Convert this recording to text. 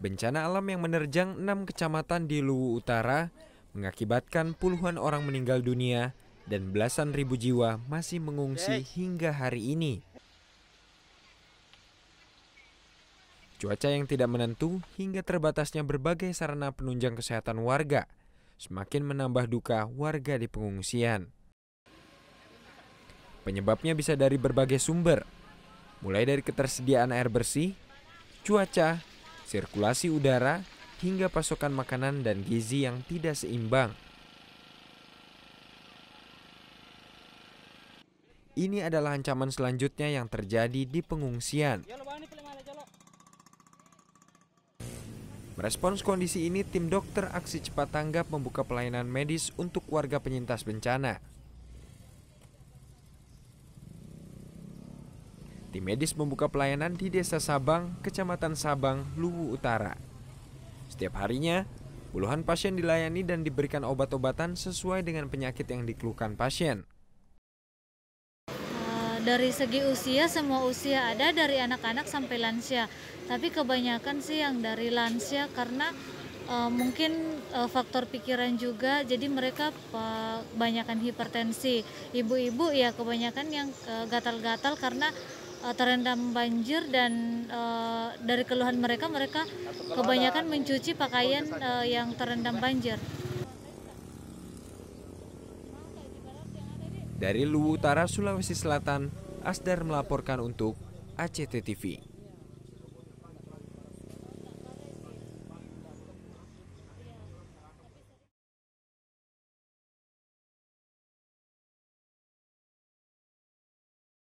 Bencana alam yang menerjang enam kecamatan di Luwu Utara mengakibatkan puluhan orang meninggal dunia dan belasan ribu jiwa masih mengungsi hingga hari ini. Cuaca yang tidak menentu hingga terbatasnya berbagai sarana penunjang kesehatan warga semakin menambah duka warga di pengungsian. Penyebabnya bisa dari berbagai sumber, mulai dari ketersediaan air bersih, cuaca, sirkulasi udara, hingga pasokan makanan dan gizi yang tidak seimbang. Ini adalah ancaman selanjutnya yang terjadi di pengungsian. Merespons kondisi ini, tim dokter aksi cepat tanggap membuka pelayanan medis untuk warga penyintas bencana. Tim medis membuka pelayanan di Desa Sabang, Kecamatan Sabang, Luwu Utara. Setiap harinya, puluhan pasien dilayani dan diberikan obat-obatan sesuai dengan penyakit yang dikeluhkan pasien. Eh, dari segi usia, semua usia ada dari anak-anak sampai lansia. Tapi kebanyakan sih yang dari lansia karena e, mungkin e, faktor pikiran juga jadi mereka kebanyakan hipertensi ibu-ibu ya kebanyakan yang gatal-gatal e, karena uh, terendam banjir dan uh, dari keluhan mereka mereka kebanyakan mencuci pakaian uh, yang terendam banjir. Dari Luwu Utara, Sulawesi Selatan, Asdar melaporkan untuk ACT TV.